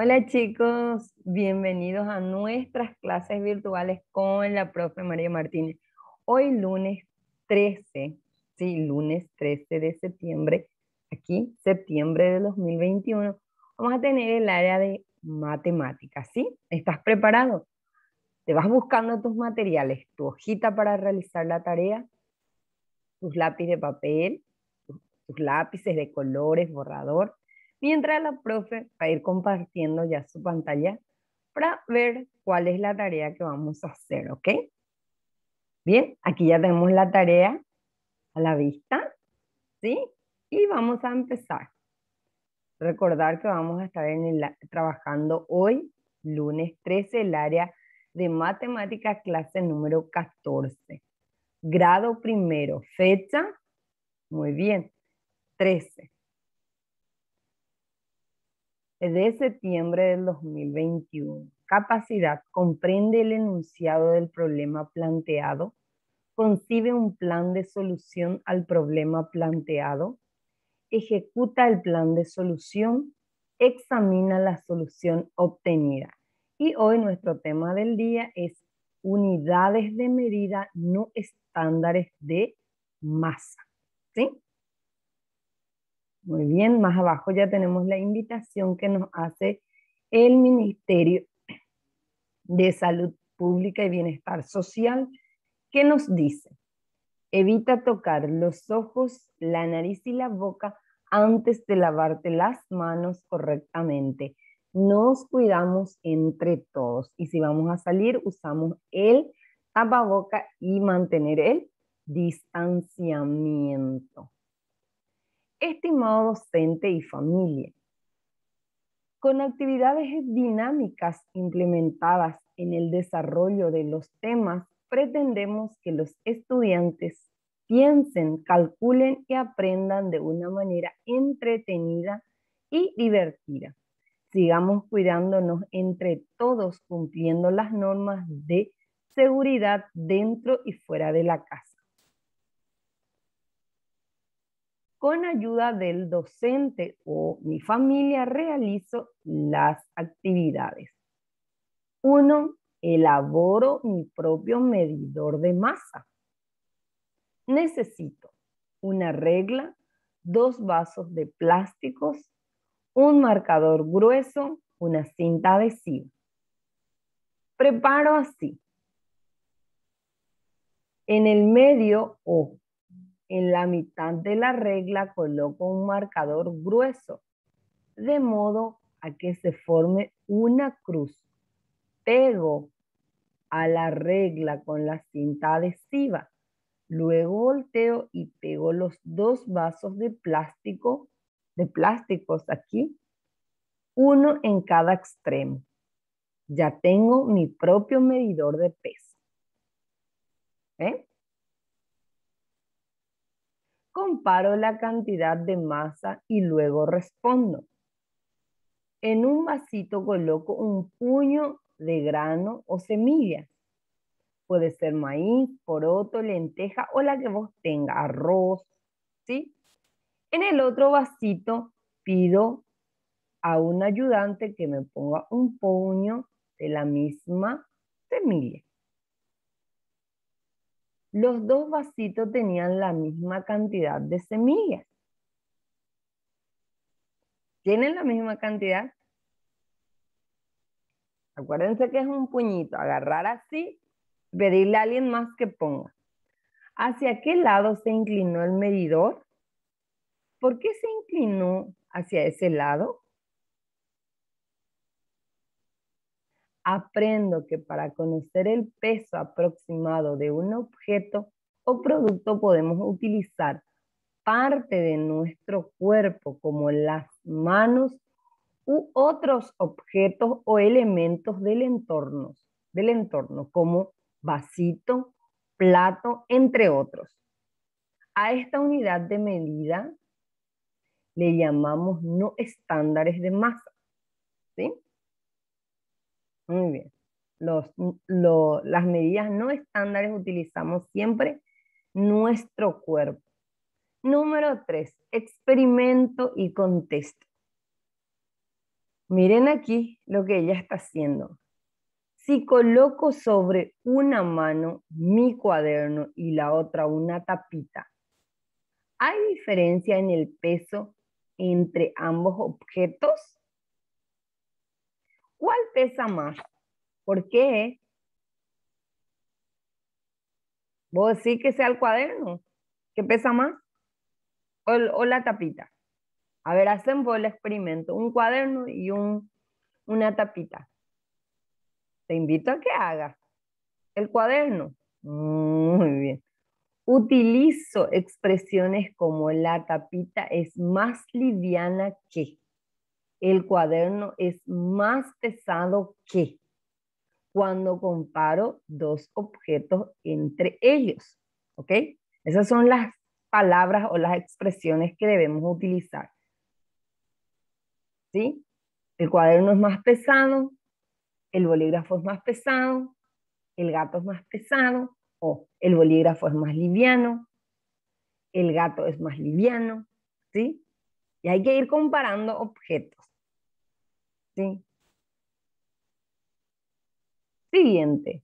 Hola chicos, bienvenidos a nuestras clases virtuales con la profe María Martínez. Hoy lunes 13, sí, lunes 13 de septiembre, aquí septiembre de 2021, vamos a tener el área de matemáticas, ¿sí? ¿Estás preparado? Te vas buscando tus materiales, tu hojita para realizar la tarea, tus lápices de papel, tus lápices de colores, borrador, mientras la profe va a ir compartiendo ya su pantalla para ver cuál es la tarea que vamos a hacer, ¿ok? Bien, aquí ya tenemos la tarea a la vista, ¿sí? Y vamos a empezar. Recordar que vamos a estar trabajando hoy, lunes 13, el área de matemáticas, clase número 14. Grado primero, fecha, muy bien, 13 de septiembre del 2021. Capacidad comprende el enunciado del problema planteado, concibe un plan de solución al problema planteado, ejecuta el plan de solución, examina la solución obtenida. Y hoy nuestro tema del día es unidades de medida no estándares de masa. ¿Sí? Muy bien, más abajo ya tenemos la invitación que nos hace el Ministerio de Salud Pública y Bienestar Social, que nos dice, evita tocar los ojos, la nariz y la boca antes de lavarte las manos correctamente. Nos cuidamos entre todos y si vamos a salir usamos el tapaboca y mantener el distanciamiento estimado docente y familia. Con actividades dinámicas implementadas en el desarrollo de los temas, pretendemos que los estudiantes piensen, calculen y aprendan de una manera entretenida y divertida. Sigamos cuidándonos entre todos, cumpliendo las normas de seguridad dentro y fuera de la casa. con ayuda del docente o mi familia realizo las actividades. Uno, Elaboro mi propio medidor de masa. Necesito una regla, dos vasos de plásticos, un marcador grueso, una cinta adhesiva. Preparo así. En el medio o en la mitad de la regla coloco un marcador grueso, de modo a que se forme una cruz. Pego a la regla con la cinta adhesiva. Luego volteo y pego los dos vasos de plástico, de plásticos aquí, uno en cada extremo. Ya tengo mi propio medidor de peso comparo la cantidad de masa y luego respondo. En un vasito coloco un puño de grano o semillas. Puede ser maíz, poroto, lenteja o la que vos tenga, arroz, ¿sí? En el otro vasito pido a un ayudante que me ponga un puño de la misma semilla los dos vasitos tenían la misma cantidad de semillas. ¿Tienen la misma cantidad? Acuérdense que es un puñito, agarrar así, pedirle a alguien más que ponga. ¿Hacia qué lado se inclinó el medidor? ¿Por qué se inclinó hacia ese lado? aprendo que para conocer el peso aproximado de un objeto o producto podemos utilizar parte de nuestro cuerpo como las manos u otros objetos o elementos del entorno, del entorno como vasito, plato, entre otros. A esta unidad de medida le llamamos no estándares de masa. ¿sí? Muy bien. las medidas no estándares utilizamos siempre nuestro cuerpo. Número tres, experimento y contexto. Miren aquí lo que ella está haciendo. Si coloco sobre una mano mi cuaderno y la otra una tapita, ¿hay diferencia en el peso entre ambos objetos? ¿Cuál pesa más? ¿Por qué? ¿Vos decís que sea el cuaderno? ¿Qué pesa más? ¿O, la tapita? A ver, hacemos el experimento. Un cuaderno y una tapita. Te invito a que hagas. El cuaderno. Muy bien. Utilizo expresiones como la tapita es más liviana que el cuaderno es más pesado que cuando comparo dos objetos entre ellos. ¿Ok? Esas son las palabras o las expresiones que debemos utilizar. ¿Sí? El cuaderno es más pesado, el bolígrafo es más pesado, el gato es más pesado, o el bolígrafo es más liviano, el gato es más liviano, ¿sí? Y hay que ir comparando objetos. Este, siguiente.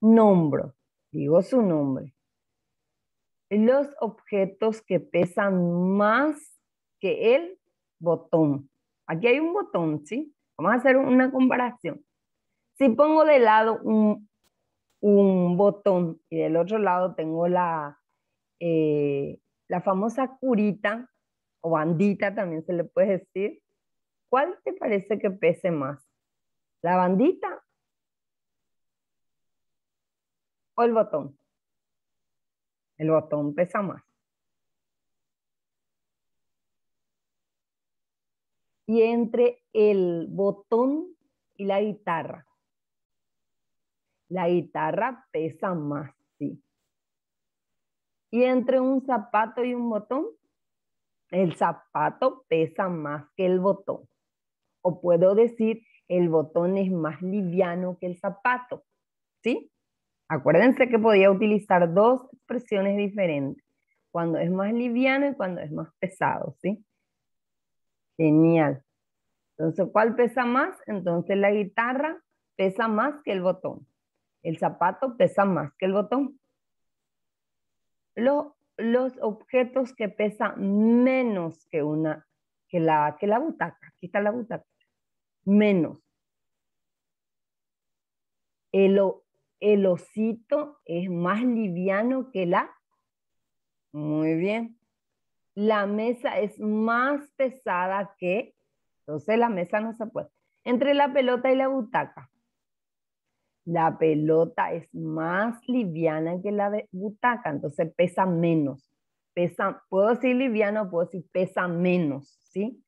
Nombro. Digo su nombre. Los objetos que pesan más que el botón. Aquí hay un botón, ¿sí? Vamos a hacer una comparación. Si pongo de lado un, botón y del otro lado tengo la, eh, la famosa curita o bandita también se le puede decir, ¿cuál te parece que pese más? ¿La bandita o el botón? El botón pesa más. Y entre el botón y la guitarra. La guitarra pesa más, sí. Y entre un zapato y un botón, el zapato pesa más que el botón puedo decir, el botón es más liviano que el zapato, ¿sí? Acuérdense que podía utilizar dos expresiones diferentes, cuando es más liviano y cuando es más pesado, ¿sí? Genial. Entonces, ¿cuál pesa más? Entonces la guitarra pesa más que el botón. El zapato pesa más que el botón. los objetos que pesan menos que, una, que, la, que la butaca. Aquí está la butaca menos. El, el osito es más liviano que la. Muy bien. La mesa es más pesada que. Entonces la mesa no se puede. Entre la pelota y la butaca. La pelota es más liviana que la butaca, entonces pesa menos. Pesa, puedo decir liviano, puedo decir pesa menos, ¿sí?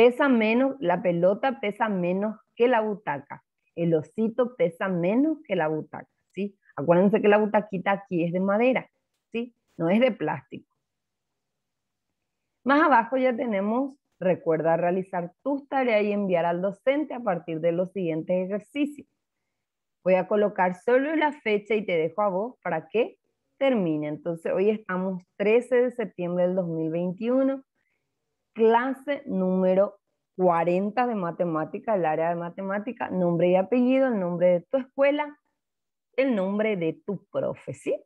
pesa menos, la pelota pesa menos que la butaca, el osito pesa menos que la butaca, ¿sí? Acuérdense que la butaquita aquí es de madera, ¿sí? No es de plástico. Más abajo ya tenemos, recuerda realizar tus tareas y enviar al docente a partir de los siguientes ejercicios. Voy a colocar solo la fecha y te dejo a vos para que termine. Entonces hoy estamos 13 de septiembre del 2021 clase número 40 de matemática, el área de matemática, nombre y apellido, el nombre de tu escuela, el nombre de tu profe, ¿sí?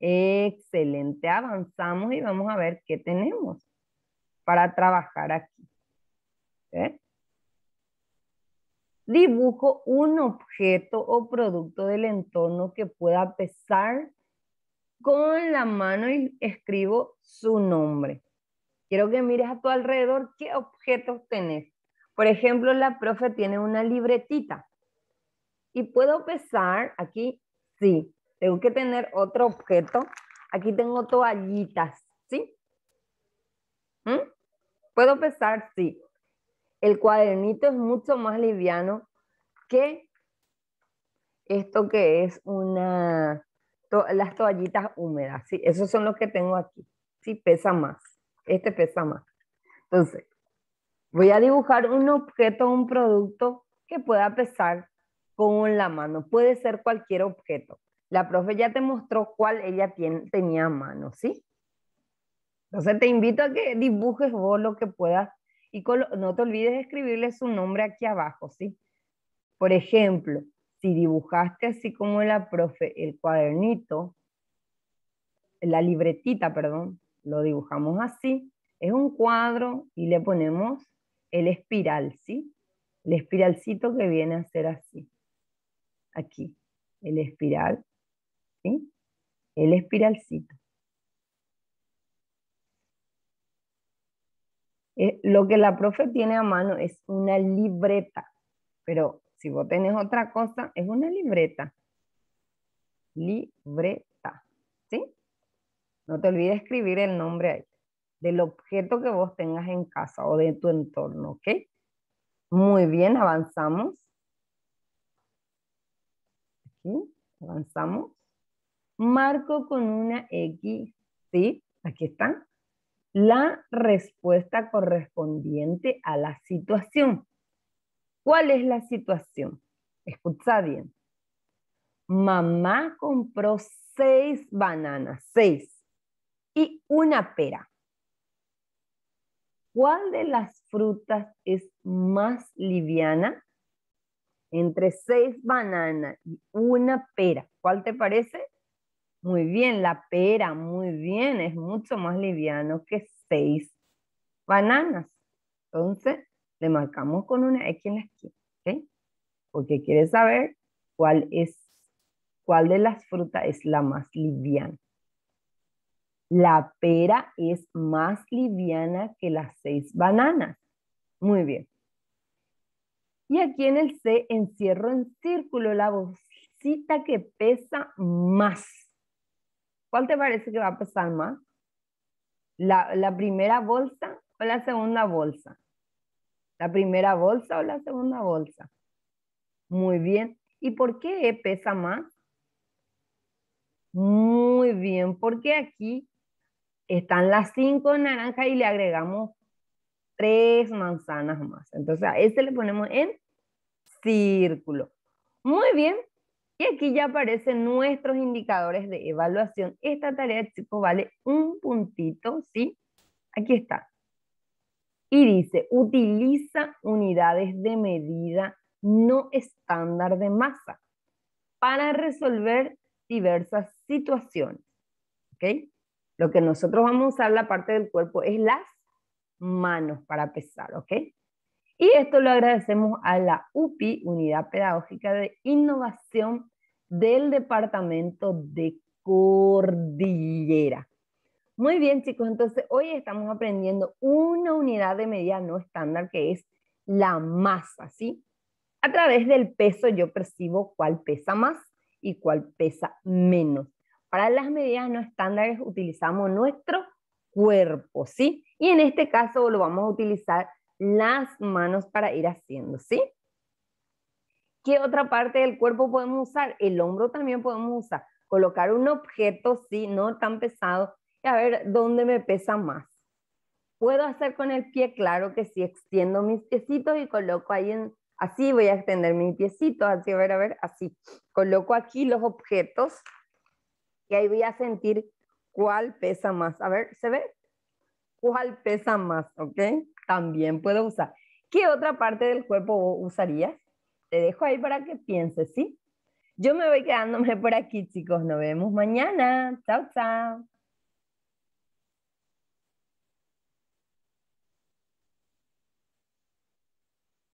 Excelente, avanzamos y vamos a ver qué tenemos para trabajar aquí. ¿eh? Dibujo un objeto o producto del entorno que pueda pesar con la mano y escribo su nombre. Quiero que mires a tu alrededor qué objetos tenés. Por ejemplo, la profe tiene una libretita. Y puedo pesar aquí, sí, tengo que tener otro objeto. Aquí tengo toallitas, ¿sí? ¿Mm? ¿Puedo pesar? Sí. El cuadernito es mucho más liviano que esto que es una, las toallitas húmedas, ¿sí? Esos son los que tengo aquí, ¿sí? Pesa más este pesa más. Entonces, voy a dibujar un objeto, un producto que pueda pesar con la mano. Puede ser cualquier objeto. La profe ya te mostró cuál ella tenía a mano, ¿sí? Entonces te invito a que dibujes vos lo que puedas y no te olvides de escribirle su nombre aquí abajo, ¿sí? Por ejemplo, si dibujaste así como la profe el cuadernito, la libretita, perdón, lo dibujamos así, es un cuadro y le ponemos el espiral, ¿sí? El espiralcito que viene a ser así. Aquí, el espiral, ¿sí? El espiralcito. Eh, lo que la profe tiene a mano es una libreta, pero si vos tenés otra cosa, es una libreta. libre no te olvides escribir el nombre del objeto que vos tengas en casa o de tu entorno, ¿ok? Muy bien, avanzamos. Aquí, avanzamos. Marco con una X, ¿sí? Aquí está. La respuesta correspondiente a la situación. ¿Cuál es la situación? Escucha bien. Mamá compró seis bananas, seis y una pera. ¿Cuál de las frutas es más liviana? Entre seis bananas y una pera. ¿Cuál te parece? Muy bien, la pera, muy bien, es mucho más liviano que seis bananas. Entonces, le marcamos con una X en la esquina, ¿ok? Porque quiere saber cuál es, cuál de las frutas es la más liviana. La pera es más liviana que las seis bananas. Muy bien. Y aquí en el C encierro en círculo la bolsita que pesa más. ¿Cuál te parece que va a pesar más? ¿La, primera bolsa o la segunda bolsa? ¿La primera bolsa o la segunda bolsa? Muy bien. ¿Y por qué pesa más? Muy bien, porque aquí están las cinco naranjas y le agregamos tres manzanas más. Entonces a este le ponemos en círculo. Muy bien. Y aquí ya aparecen nuestros indicadores de evaluación. Esta tarea, chicos, vale un puntito, ¿sí? Aquí está. Y dice, utiliza unidades de medida no estándar de masa para resolver diversas situaciones. ¿Ok? Lo que nosotros vamos a usar la parte del cuerpo es las manos para pesar, ¿ok? Y esto lo agradecemos a la UPI, Unidad Pedagógica de Innovación del Departamento de Cordillera. Muy bien, chicos, entonces hoy estamos aprendiendo una unidad de medida no estándar que es la masa, ¿sí? A través del peso yo percibo cuál pesa más y cuál pesa menos. Para las medidas no estándares utilizamos nuestro cuerpo, ¿sí? Y en este caso lo vamos a utilizar las manos para ir haciendo, ¿sí? ¿Qué otra parte del cuerpo podemos usar? El hombro también podemos usar. Colocar un objeto, sí, no tan pesado, y a ver dónde me pesa más. ¿Puedo hacer con el pie? Claro que sí, extiendo mis piecitos y coloco ahí en, así voy a extender mis piecitos, así, a ver, a ver, así. Coloco aquí los objetos y ahí voy a sentir cuál pesa más. A ver, ¿se ve? ¿Cuál pesa más? ¿Ok? También puedo usar. ¿Qué otra parte del cuerpo usarías? Te dejo ahí para que pienses, ¿sí? Yo me voy quedándome por aquí, chicos. Nos vemos mañana. Chao, chao.